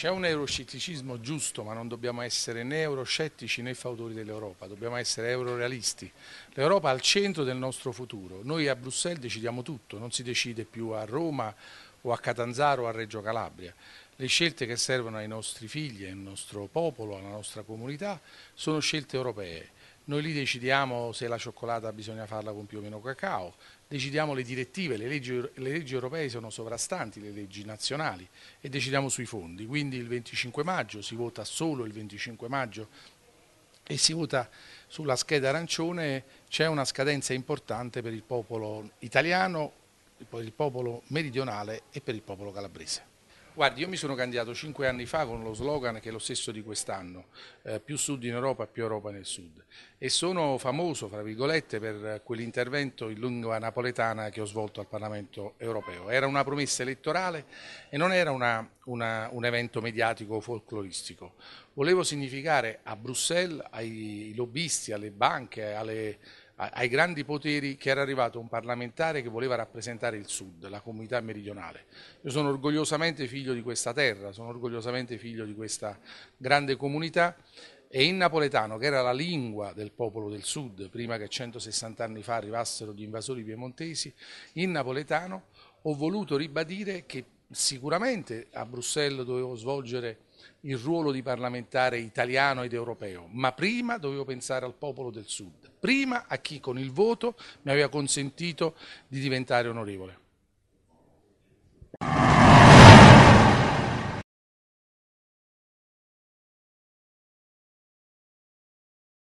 c'è un euroscetticismo giusto, ma non dobbiamo essere né euroscettici né fautori dell'Europa, dobbiamo essere eurorealisti. L'Europa è al centro del nostro futuro. Noi a Bruxelles decidiamo tutto, non si decide più a Roma o a Catanzaro o a Reggio Calabria. Le scelte che servono ai nostri figli, al nostro popolo, alla nostra comunità sono scelte europee noi lì decidiamo se la cioccolata bisogna farla con più o meno cacao, decidiamo le direttive, le leggi, le leggi europee sono sovrastanti le leggi nazionali e decidiamo sui fondi. Quindi il 25 maggio si vota solo il 25 maggio e si vota sulla scheda arancione, c'è una scadenza importante per il popolo italiano, per il popolo meridionale e per il popolo calabrese. Guardi, io mi sono candidato cinque anni fa con lo slogan che è lo stesso di quest'anno, eh, più sud in Europa, più Europa nel sud. E sono famoso, fra virgolette, per quell'intervento in lingua napoletana che ho svolto al Parlamento europeo. Era una promessa elettorale e non era una, una, un evento mediatico folcloristico. Volevo significare a Bruxelles, ai lobbisti, alle banche, alle ai grandi poteri che era arrivato un parlamentare che voleva rappresentare il Sud, la comunità meridionale. Io sono orgogliosamente figlio di questa terra, sono orgogliosamente figlio di questa grande comunità e in napoletano, che era la lingua del popolo del Sud, prima che 160 anni fa arrivassero gli invasori piemontesi, in napoletano ho voluto ribadire che sicuramente a Bruxelles dovevo svolgere il ruolo di parlamentare italiano ed europeo, ma prima dovevo pensare al popolo del Sud, prima a chi con il voto mi aveva consentito di diventare onorevole.